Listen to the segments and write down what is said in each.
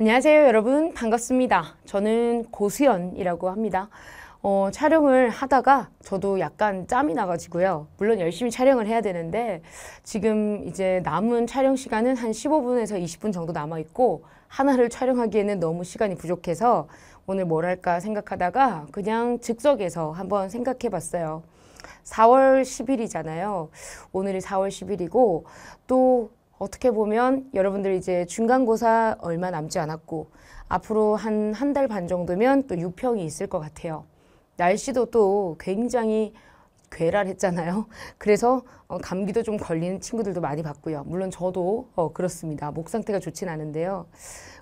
안녕하세요 여러분 반갑습니다 저는 고수연이라고 합니다 어, 촬영을 하다가 저도 약간 짬이 나가지고요 물론 열심히 촬영을 해야 되는데 지금 이제 남은 촬영 시간은 한 15분에서 20분 정도 남아있고 하나를 촬영하기에는 너무 시간이 부족해서 오늘 뭘 할까 생각하다가 그냥 즉석에서 한번 생각해 봤어요 4월 10일이잖아요 오늘이 4월 10일이고 또 어떻게 보면 여러분들 이제 중간고사 얼마 남지 않았고 앞으로 한 한 달 반 정도면 또 유평이 있을 것 같아요. 날씨도 또 굉장히 괴랄했잖아요. 그래서 어, 감기도 좀 걸리는 친구들도 많이 봤고요. 물론 저도 어, 그렇습니다. 목 상태가 좋진 않은데요.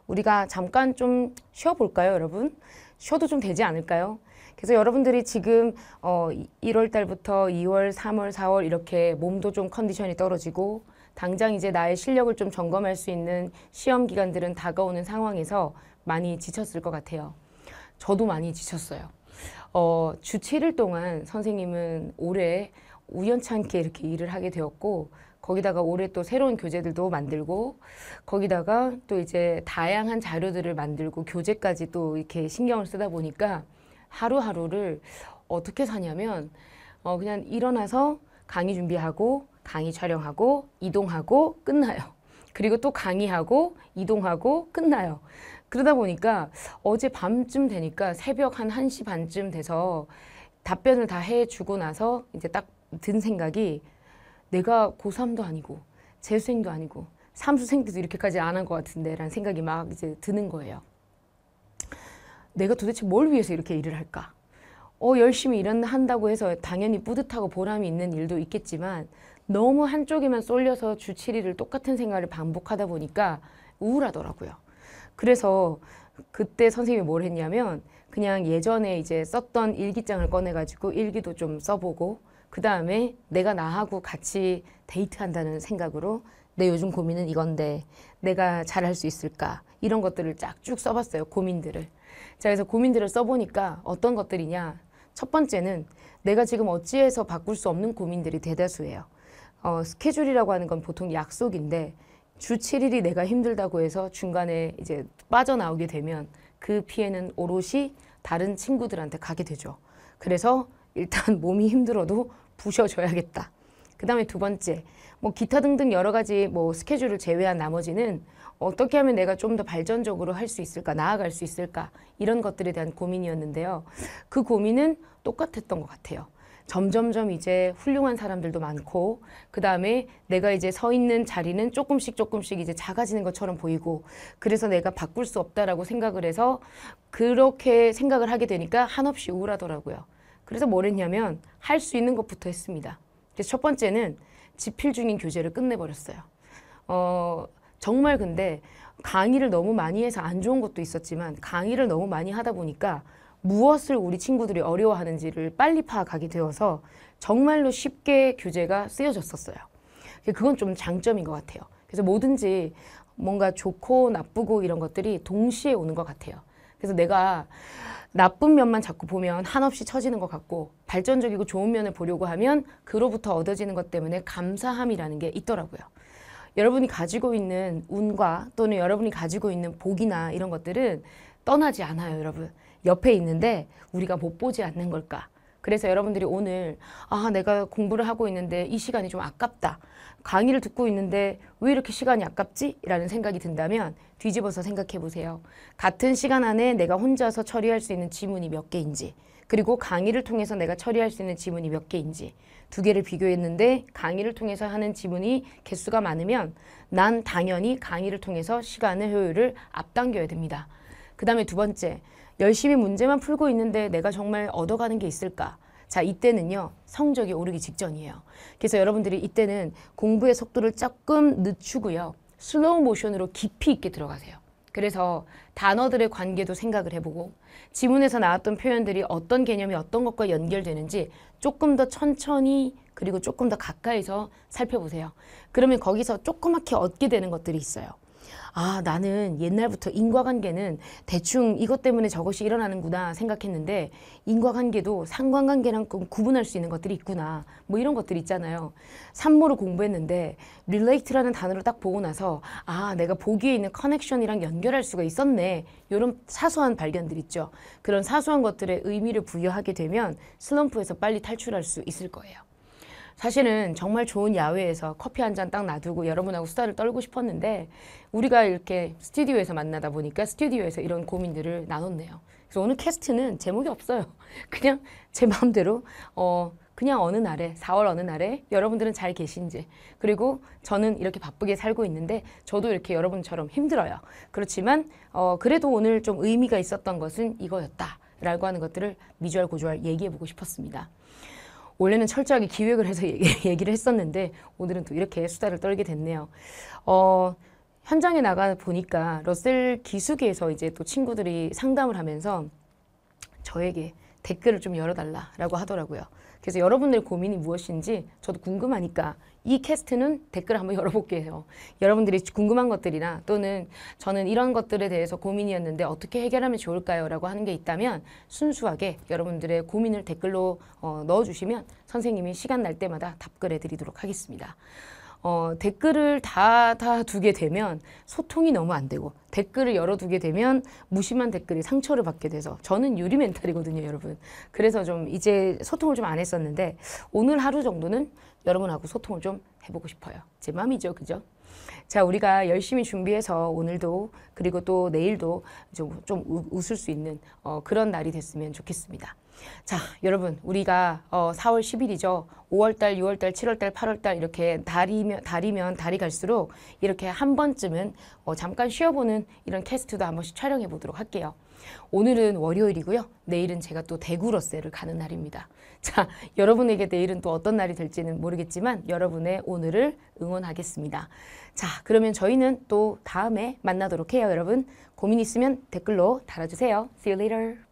우리가 잠깐 좀 쉬어볼까요, 여러분? 쉬어도 좀 되지 않을까요? 그래서 여러분들이 지금 어, 1월 달부터 2월, 3월, 4월 이렇게 몸도 좀 컨디션이 떨어지고 당장 이제 나의 실력을 좀 점검할 수 있는 시험 기간들은 다가오는 상황에서 많이 지쳤을 것 같아요. 저도 많이 지쳤어요. 어, 주 7일 동안 선생님은 올해 우연찮게 이렇게 일을 하게 되었고 거기다가 올해 또 새로운 교재들도 만들고 거기다가 또 이제 다양한 자료들을 만들고 교재까지 또 이렇게 신경을 쓰다 보니까 하루하루를 어떻게 사냐면 어, 그냥 일어나서 강의 준비하고 강의 촬영하고 이동하고 끝나요. 그리고 또 강의하고 이동하고 끝나요. 그러다 보니까 어제 밤쯤 되니까 새벽 한 1시 반쯤 돼서 답변을 다 해주고 나서 이제 딱 든 생각이 내가 고3도 아니고 재수생도 아니고 삼수생 도 이렇게까지 안 한 것 같은데 라는 생각이 막 이제 드는 거예요. 내가 도대체 뭘 위해서 이렇게 일을 할까? 어, 열심히 일한다고 해서 당연히 뿌듯하고 보람이 있는 일도 있겠지만 너무 한쪽에만 쏠려서 주 7일을 똑같은 생활을 반복하다 보니까 우울하더라고요. 그래서 그때 선생님이 뭘 했냐면 그냥 예전에 이제 썼던 일기장을 꺼내가지고 일기도 좀 써보고 그 다음에 내가 나하고 같이 데이트한다는 생각으로 내 요즘 고민은 이건데 내가 잘할 수 있을까 이런 것들을 쫙 쭉 써봤어요 고민들을 자 그래서 고민들을 써보니까 어떤 것들이냐 첫 번째는 내가 지금 어찌해서 바꿀 수 없는 고민들이 대다수예요 어, 스케줄이라고 하는 건 보통 약속인데 주 7일이 내가 힘들다고 해서 중간에 이제 빠져나오게 되면 그 피해는 오롯이 다른 친구들한테 가게 되죠. 그래서 일단 몸이 힘들어도 부셔줘야겠다. 그 다음에 두 번째, 뭐 기타 등등 여러 가지 뭐 스케줄을 제외한 나머지는 어떻게 하면 내가 좀 더 발전적으로 할 수 있을까, 나아갈 수 있을까, 이런 것들에 대한 고민이었는데요. 그 고민은 똑같았던 것 같아요. 점점점 이제 훌륭한 사람들도 많고 그 다음에 내가 이제 서 있는 자리는 조금씩 조금씩 이제 작아지는 것처럼 보이고 그래서 내가 바꿀 수 없다라고 생각을 해서 그렇게 생각을 하게 되니까 한없이 우울하더라고요. 그래서 뭘 했냐면 할 수 있는 것부터 했습니다. 그래서 첫 번째는 집필 중인 교재를 끝내버렸어요. 어, 정말 근데 강의를 너무 많이 해서 안 좋은 것도 있었지만 강의를 너무 많이 하다 보니까 무엇을 우리 친구들이 어려워하는지를 빨리 파악하게 되어서 정말로 쉽게 규제가 쓰여졌었어요. 그건 좀 장점인 것 같아요. 그래서 뭐든지 뭔가 좋고 나쁘고 이런 것들이 동시에 오는 것 같아요. 그래서 내가 나쁜 면만 자꾸 보면 한없이 처지는 것 같고 발전적이고 좋은 면을 보려고 하면 그로부터 얻어지는 것 때문에 감사함이라는 게 있더라고요. 여러분이 가지고 있는 운과 또는 여러분이 가지고 있는 복이나 이런 것들은 떠나지 않아요, 여러분. 옆에 있는데 우리가 못 보지 않는 걸까? 그래서 여러분들이 오늘 아 내가 공부를 하고 있는데 이 시간이 좀 아깝다. 강의를 듣고 있는데 왜 이렇게 시간이 아깝지? 라는 생각이 든다면 뒤집어서 생각해 보세요. 같은 시간 안에 내가 혼자서 처리할 수 있는 지문이 몇 개인지 그리고 강의를 통해서 내가 처리할 수 있는 지문이 몇 개인지 두 개를 비교했는데 강의를 통해서 하는 지문이 개수가 많으면 난 당연히 강의를 통해서 시간의 효율을 앞당겨야 됩니다. 그 다음에 두 번째, 열심히 문제만 풀고 있는데 내가 정말 얻어가는 게 있을까? 자, 이때는요, 성적이 오르기 직전이에요. 그래서 여러분들이 이때는 공부의 속도를 조금 늦추고요. 슬로우 모션으로 깊이 있게 들어가세요. 그래서 단어들의 관계도 생각을 해보고 지문에서 나왔던 표현들이 어떤 개념이 어떤 것과 연결되는지 조금 더 천천히 그리고 조금 더 가까이서 살펴보세요. 그러면 거기서 조그맣게 얻게 되는 것들이 있어요. 아, 나는 옛날부터 인과관계는 대충 이것 때문에 저것이 일어나는구나 생각했는데 인과관계도 상관관계랑 구분할 수 있는 것들이 있구나. 뭐 이런 것들 있잖아요. 산모를 공부했는데 relate라는 단어를 딱 보고 나서 아, 내가 보기에 있는 커넥션이랑 연결할 수가 있었네. 이런 사소한 발견들 있죠. 그런 사소한 것들의 의미를 부여하게 되면 슬럼프에서 빨리 탈출할 수 있을 거예요. 사실은 정말 좋은 야외에서 커피 한 잔 딱 놔두고 여러분하고 수다를 떨고 싶었는데 우리가 이렇게 스튜디오에서 만나다 보니까 스튜디오에서 이런 고민들을 나눴네요. 그래서 오늘 캐스트는 제목이 없어요. 그냥 제 마음대로 어 그냥 어느 날에 4월 어느 날에 여러분들은 잘 계신지 그리고 저는 이렇게 바쁘게 살고 있는데 저도 이렇게 여러분처럼 힘들어요. 그렇지만 어 그래도 오늘 좀 의미가 있었던 것은 이거였다. 라고 하는 것들을 미주알 고주알 얘기해보고 싶었습니다. 원래는 철저하게 기획을 해서 얘기를 했었는데 오늘은 또 이렇게 수다를 떨게 됐네요. 어, 현장에 나가 보니까 러셀 기숙에서 이제 또 친구들이 상담을 하면서 저에게 댓글을 좀 열어달라라고 하더라고요. 그래서 여러분들의 고민이 무엇인지 저도 궁금하니까 이 캐스트는 댓글 한번 열어볼게요. 여러분들이 궁금한 것들이나 또는 저는 이런 것들에 대해서 고민이었는데 어떻게 해결하면 좋을까요? 라고 하는 게 있다면 순수하게 여러분들의 고민을 댓글로 어, 넣어주시면 선생님이 시간 날 때마다 답글해 드리도록 하겠습니다. 어, 댓글을 다 다 두게 되면 소통이 너무 안 되고 댓글을 열어두게 되면 무심한 댓글이 상처를 받게 돼서 저는 유리 멘탈이거든요, 여러분. 그래서 좀 이제 소통을 좀 안 했었는데 오늘 하루 정도는 여러분하고 소통을 좀 해보고 싶어요. 제 마음이죠, 그죠? 자, 우리가 열심히 준비해서 오늘도 그리고 또 내일도 좀, 좀 웃을 수 있는 어, 그런 날이 됐으면 좋겠습니다. 자, 여러분, 우리가 어, 4월 10일이죠. 5월달, 6월달, 7월달, 8월달 이렇게 달이면, 달이면 달이 갈수록 이렇게 한 번쯤은 어, 잠깐 쉬어보는 이런 캐스트도 한 번씩 촬영해 보도록 할게요. 오늘은 월요일이고요. 내일은 제가 또 대구러셀을 가는 날입니다. 자, 여러분에게 내일은 또 어떤 날이 될지는 모르겠지만 여러분의 오늘을 응원하겠습니다. 자, 그러면 저희는 또 다음에 만나도록 해요, 여러분. 고민 있으면 댓글로 달아주세요. See you later.